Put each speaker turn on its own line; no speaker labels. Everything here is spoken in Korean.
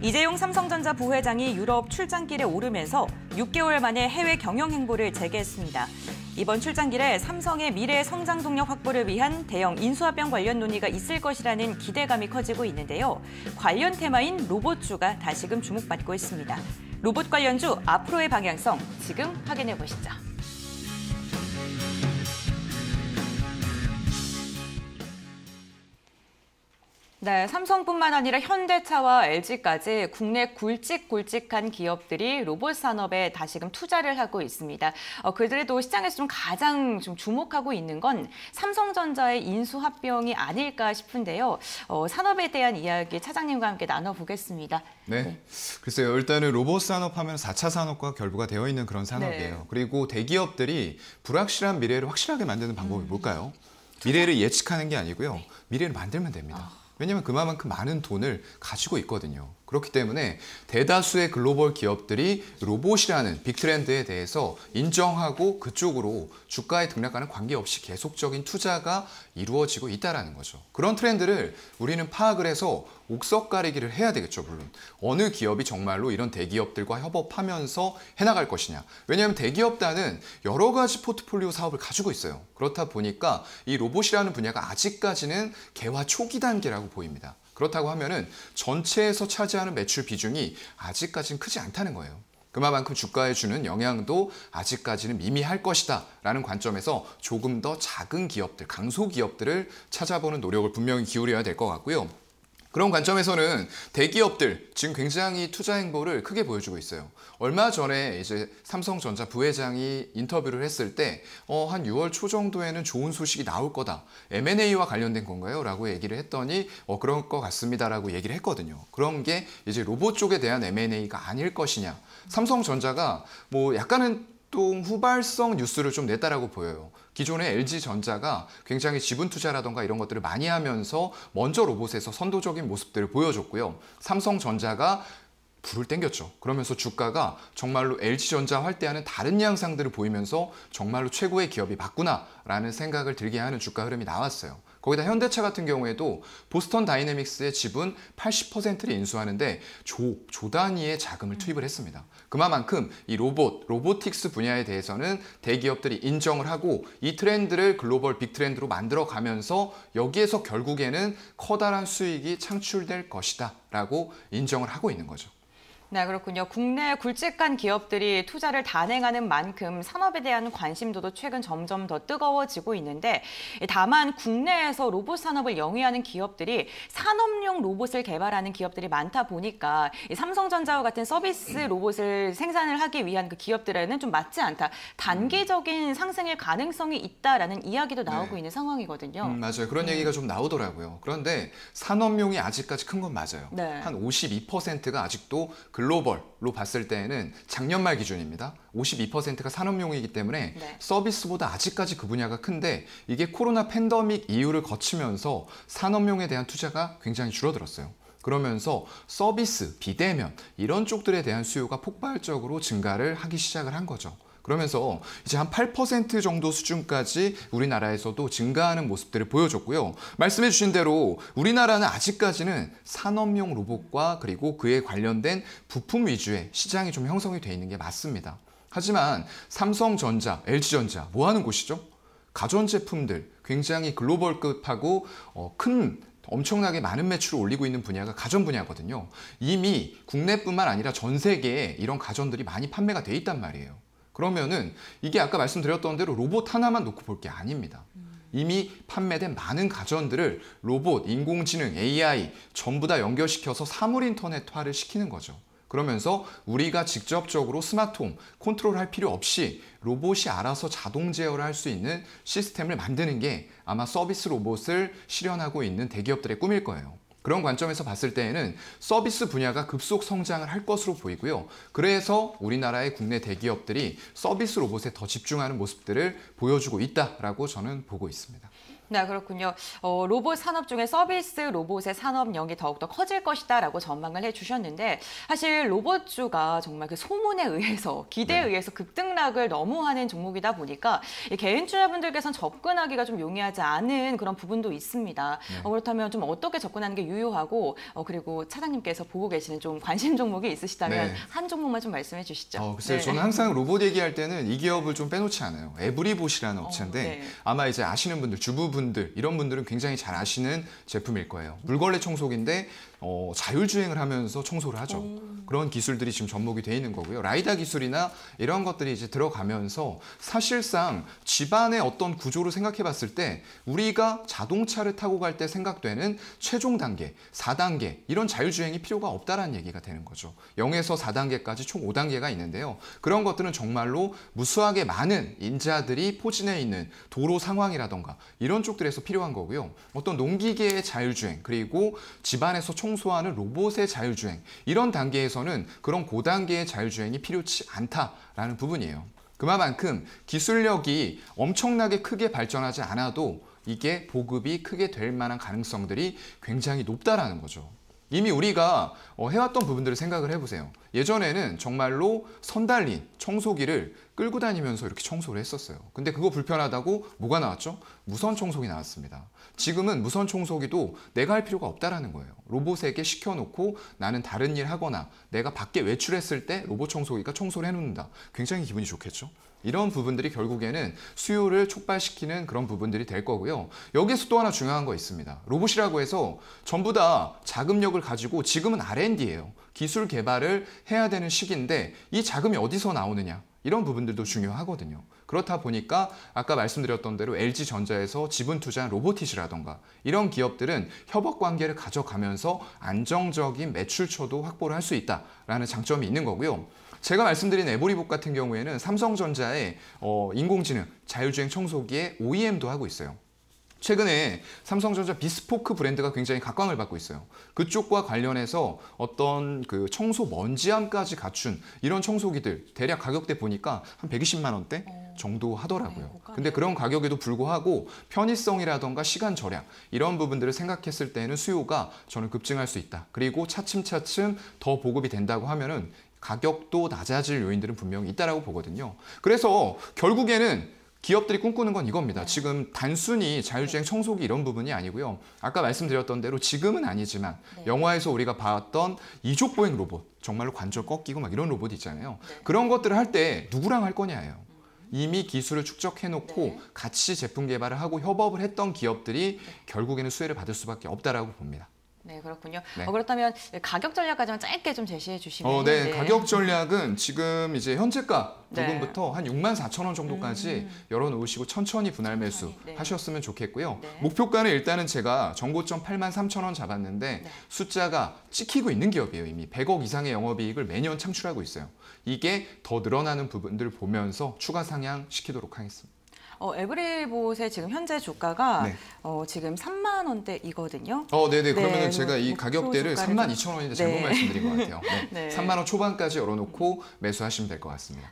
이재용 삼성전자 부회장이 유럽 출장길에 오르면서 6개월 만에 해외 경영 행보를 재개했습니다. 이번 출장길에 삼성의 미래 성장 동력 확보를 위한 대형 인수합병 관련 논의가 있을 것이라는 기대감이 커지고 있는데요. 관련 테마인 로봇주가 다시금 주목받고 있습니다. 로봇 관련주 앞으로의 방향성 지금 확인해 보시죠. 네, 삼성뿐만 아니라 현대차와 LG까지 국내 굵직굵직한 기업들이 로봇 산업에 다시금 투자를 하고 있습니다. 어, 그들도 시장에서 좀 가장 좀 주목하고 있는 건 삼성전자의 인수합병이 아닐까 싶은데요. 어, 산업에 대한 이야기 차장님과 함께 나눠보겠습니다.
네, 네. 글쎄요. 일단은 로봇 산업 하면 4차 산업과 결부가 되어 있는 그런 산업이에요. 네. 그리고 대기업들이 불확실한 미래를 확실하게 만드는 방법이 음. 뭘까요? 미래를 예측하는 게 아니고요. 네. 미래를 만들면 됩니다. 아. 왜냐면 그만큼 많은 돈을 가지고 있거든요. 그렇기 때문에 대다수의 글로벌 기업들이 로봇이라는 빅트렌드에 대해서 인정하고 그쪽으로 주가의 등락과는 관계없이 계속적인 투자가 이루어지고 있다는 거죠. 그런 트렌드를 우리는 파악을 해서 옥석 가리기를 해야 되겠죠. 물론 어느 기업이 정말로 이런 대기업들과 협업하면서 해나갈 것이냐. 왜냐하면 대기업단은 여러 가지 포트폴리오 사업을 가지고 있어요. 그렇다 보니까 이 로봇이라는 분야가 아직까지는 개화 초기 단계라고 보입니다. 그렇다고 하면은 전체에서 차지하는 매출 비중이 아직까지는 크지 않다는 거예요. 그만큼 주가에 주는 영향도 아직까지는 미미할 것이다 라는 관점에서 조금 더 작은 기업들, 강소 기업들을 찾아보는 노력을 분명히 기울여야 될 것 같고요. 그런 관점에서는 대기업들 지금 굉장히 투자 행보를 크게 보여주고 있어요. 얼마 전에 이제 삼성전자 부회장이 인터뷰를 했을 때한 어, 6월 초 정도에는 좋은 소식이 나올 거다. M&A와 관련된 건가요? 라고 얘기를 했더니 어, 그런 것 같습니다라고 얘기를 했거든요. 그런 게 이제 로봇 쪽에 대한 M&A가 아닐 것이냐. 삼성전자가 뭐 약간은 활 후발성 뉴스를 좀 냈다라고 보여요. 기존의 LG전자가 굉장히 지분 투자라던가 이런 것들을 많이 하면서 먼저 로봇에서 선도적인 모습들을 보여줬고요. 삼성전자가 불을 땡겼죠. 그러면서 주가가 정말로 LG전자 활대하는 다른 양상들을 보이면서 정말로 최고의 기업이 맞구나라는 생각을 들게 하는 주가 흐름이 나왔어요. 거기다 현대차 같은 경우에도 보스턴 다이내믹스의 지분 80%를 인수하는데 조, 조 단위의 자금을 음. 투입을 했습니다. 그만큼 이 로봇, 로보틱스 분야에 대해서는 대기업들이 인정을 하고 이 트렌드를 글로벌 빅 트렌드로 만들어 가면서 여기에서 결국에는 커다란 수익이 창출될 것이다 라고 인정을 하고 있는 거죠.
네, 그렇군요. 국내 굵직한 기업들이 투자를 단행하는 만큼 산업에 대한 관심도도 최근 점점 더 뜨거워지고 있는데 다만 국내에서 로봇 산업을 영위하는 기업들이 산업용 로봇을 개발하는 기업들이 많다 보니까 삼성전자와 같은 서비스 로봇을 생산을 하기 위한 그 기업들에는 좀 맞지 않다. 단기적인 상승일 가능성이 있다라는 이야기도 네. 나오고 네. 있는 상황이거든요. 음, 맞아요. 그런 음. 얘기가
좀 나오더라고요. 그런데 산업용이 아직까지 큰 건 맞아요. 네. 한 52%가 아직도 글로벌로 봤을 때에는 작년 말 기준입니다. 52%가 산업용이기 때문에 네. 서비스보다 아직까지 그 분야가 큰데 이게 코로나 팬더믹 이후를 거치면서 산업용에 대한 투자가 굉장히 줄어들었어요. 그러면서 서비스, 비대면 이런 쪽들에 대한 수요가 폭발적으로 증가를 하기 시작을 한 거죠. 그러면서 이제 한 8% 정도 수준까지 우리나라에서도 증가하는 모습들을 보여줬고요. 말씀해 주신 대로 우리나라는 아직까지는 산업용 로봇과 그리고 그에 관련된 부품 위주의 시장이 좀 형성이 돼 있는 게 맞습니다. 하지만 삼성전자, LG전자 뭐 하는 곳이죠? 가전제품들 굉장히 글로벌급하고 어, 큰 엄청나게 많은 매출을 올리고 있는 분야가 가전 분야거든요. 이미 국내뿐만 아니라 전 세계에 이런 가전들이 많이 판매가 돼 있단 말이에요. 그러면은 이게 아까 말씀드렸던 대로 로봇 하나만 놓고 볼 게 아닙니다. 이미 판매된 많은 가전들을 로봇, 인공지능, AI 전부 다 연결시켜서 사물 인터넷화를 시키는 거죠. 그러면서 우리가 직접적으로 스마트홈 컨트롤할 필요 없이 로봇이 알아서 자동 제어를 할 수 있는 시스템을 만드는 게 아마 서비스 로봇을 실현하고 있는 대기업들의 꿈일 거예요. 그런 관점에서 봤을 때에는 서비스 분야가 급속 성장을 할 것으로 보이고요. 그래서 우리나라의 국내 대기업들이 서비스 로봇에 더 집중하는 모습들을 보여주고 있다라고 저는 보고 있습니다.
네, 그렇군요. 어, 로봇 산업 중에 서비스 로봇의 산업력이 더욱더 커질 것이다라고 전망을 해주셨는데 사실 로봇주가 정말 그 소문에 의해서 기대에 네. 의해서 급등락을 너무 하는 종목이다 보니까 개인 투자분들께서는 접근하기가 좀 용이하지 않은 그런 부분도 있습니다. 네. 어, 그렇다면 좀 어떻게 접근하는 게 유효하고 어, 그리고 차장님께서 보고 계시는 좀 관심 종목이 있으시다면 네. 한 종목만 좀 말씀해 주시죠. 어, 글쎄요, 네. 저는 항상
로봇 얘기할 때는 이 기업을 좀 빼놓지 않아요. 에브리봇이라는 어, 업체인데 네. 아마 이제 아시는 분들 주부분 분들 이런 분들은 굉장히 잘 아시는 제품일 거예요. 물걸레 청소기인데 어, 자율주행을 하면서 청소를 하죠. 음. 그런 기술들이 지금 접목이 돼 있는 거고요. 라이다 기술이나 이런 것들이 이제 들어가면서 사실상 집안의 어떤 구조를 생각해 봤을 때 우리가 자동차를 타고 갈 때 생각되는 최종 단계, 4단계 이런 자율주행이 필요가 없다라는 얘기가 되는 거죠. 0에서 4단계까지 총 5단계가 있는데요. 그런 것들은 정말로 무수하게 많은 인자들이 포진해 있는 도로 상황이라던가 이런 쪽들에서 필요한 거고요. 어떤 농기계의 자율주행 그리고 집안에서 청소하는 로봇의 자율주행 이런 단계에서는 그런 고단계의 자율주행이 필요치 않다라는 부분이에요. 그만큼 기술력이 엄청나게 크게 발전하지 않아도 이게 보급이 크게 될 만한 가능성들이 굉장히 높다라는 거죠. 이미 우리가 어, 해왔던 부분들을 생각을 해보세요. 예전에는 정말로 선달린 청소기를 끌고 다니면서 이렇게 청소를 했었어요. 근데 그거 불편하다고 뭐가 나왔죠? 무선 청소기 나왔습니다. 지금은 무선 청소기도 내가 할 필요가 없다라는 거예요. 로봇에게 시켜놓고 나는 다른 일 하거나 내가 밖에 외출했을 때 로봇 청소기가 청소를 해놓는다. 굉장히 기분이 좋겠죠? 이런 부분들이 결국에는 수요를 촉발시키는 그런 부분들이 될 거고요. 여기에서 또 하나 중요한 거 있습니다. 로봇이라고 해서 전부 다 자금력을 가지고 지금은 R&D예요. 기술 개발을 해야 되는 시기인데 이 자금이 어디서 나오느냐 이런 부분들도 중요하거든요. 그렇다 보니까 아까 말씀드렸던 대로 LG전자에서 지분 투자한 로보티즈라던가 이런 기업들은 협업 관계를 가져가면서 안정적인 매출처도 확보를 할 수 있다라는 장점이 있는 거고요. 제가 말씀드린 에보리북 같은 경우에는 삼성전자의 어, 인공지능, 자율주행 청소기에 OEM도 하고 있어요. 최근에 삼성전자 비스포크 브랜드가 굉장히 각광을 받고 있어요. 그쪽과 관련해서 어떤 그 청소 먼지함까지 갖춘 이런 청소기들 대략 가격대 보니까 한 120만 원대 어. 정도 하더라고요. 네, 근데 그런 가격에도 불구하고 편의성이라던가 시간 절약 이런 부분들을 생각했을 때에는 수요가 저는 급증할 수 있다. 그리고 차츰차츰 더 보급이 된다고 하면은 가격도 낮아질 요인들은 분명히 있다라고 보거든요. 그래서 결국에는 기업들이 꿈꾸는 건 이겁니다. 지금 단순히 자율주행 청소기 이런 부분이 아니고요. 아까 말씀드렸던 대로 지금은 아니지만 네. 영화에서 우리가 봤던 이족 보행 로봇, 정말로 관절 꺾이고 막 이런 로봇 있잖아요. 네. 그런 것들을 할 때 누구랑 할 거냐예요. 음. 이미 기술을 축적해놓고 네. 같이 제품 개발을 하고 협업을 했던 기업들이 네. 결국에는 수혜를 받을 수밖에 없다라고 봅니다.
네 그렇군요. 네. 어, 그렇다면 가격 전략까지만 짧게 좀 제시해 주시면. 어, 네. 네. 가격
전략은 지금 이제 현재가 네. 부분부터 한 6만 4천 원 정도까지 음. 열어놓으시고 천천히 분할 매수 천 네. 하셨으면 좋겠고요. 네. 목표가는 일단은 제가 정고점 8만 3천 원 잡았는데 숫자가 찍히고 있는 기업이에요. 이미 100억 이상의 영업이익을 매년 창출하고 있어요. 이게 더 늘어나는 부분들 보면서 추가 상향 시키도록 하겠습니다.
어, 에브리봇의 지금 현재 주가가 네. 어, 지금 3만 원대이거든요. 어, 네네. 그러면 은 네, 제가 뭐 이 가격대를 3만 2천 원인데 네. 잘못 말씀드린 것 같아요. 네. 3만
원 초반까지 열어놓고 매수하시면 될 것 같습니다.